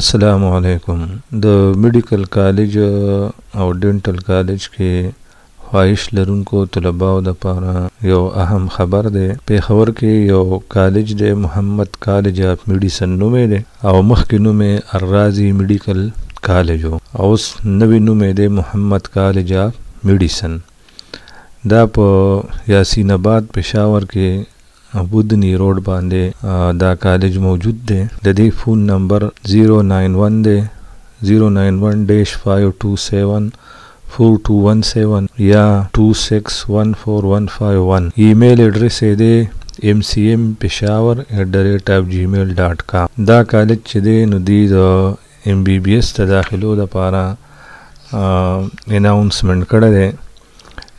السلام علیکم د میډیکل کالج او ډینټل کالج کې خواهش لرونکو طلباو د پاره یو اهم خبر دی پیښور کې یو کالج دی محمد کالج اف میډیسن نومې دی او مخکې نومې الرازی میډیکل کالج او اوس نوې نومې دی محمد کالج اف میډیسن دا په یاسین آباد پېښور کې بود نی روډ باندې دا کالج موجود دی د دې فون نمبر 091 دی 091-527-4217 یا 26141151 ایمیل اډرس یې دی ایم سی ایم پشاور ایٹ دا ریٹ آف جی میل ډاٹ کام دا کالج چې دی نو دی د ایم بی بی ایس ته داخلو دپاره اناونسمنټ کړی دی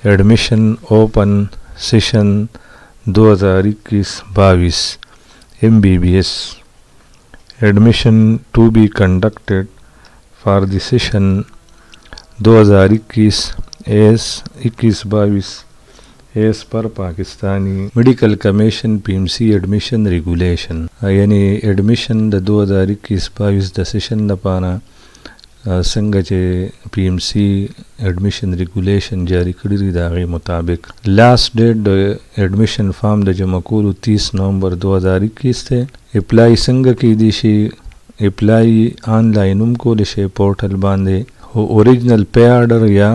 ایډمیشن اوپن سیشن दो हज़ार इक्कीस बाईस M B B S admission to be conducted for the session दो हज़ार इक्कीस एस इक्कीस बाईस एस पर Pakistani medical commission PMC admission regulation यानी एडमिशन द दो हज़ार इक्कीस बाईस द सेशन द पाना څنګه چې پی ایم سی اډمیشن ریګولیشن جاری کړی دی دا غي مطابق لاست ډیټ د اډمیشن فارم د جمع کولو 30 نومبر 2021 ته اپلای څنګه کې دي شي اپلای آنلاین هم کول شي پورټل باندې او اوریجنل پی آرډر یا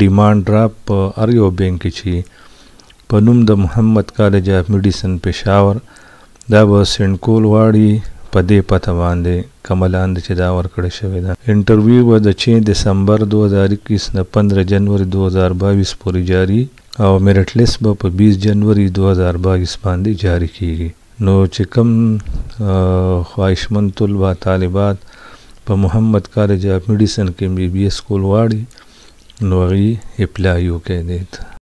ډیمانډ ډراپ ار یو بینک چې په نوم د محمد کالج اف میډیسن پېښور دا به سند کول واړي په دې پته باندې کملاند چې دا ورکړه شوې ده انټرویو به د 6 دسمبر 2021 نه 15 جنوري 2022 پورې جاری او میرټ لیست به په 20 جنوري 2022 باندې جاری کیږي نو چې کوم خواهشمن طلبه طالبات په محمد کالج اف میډیسن کې بی بی اس کول واړي نو غي اپلای وکړي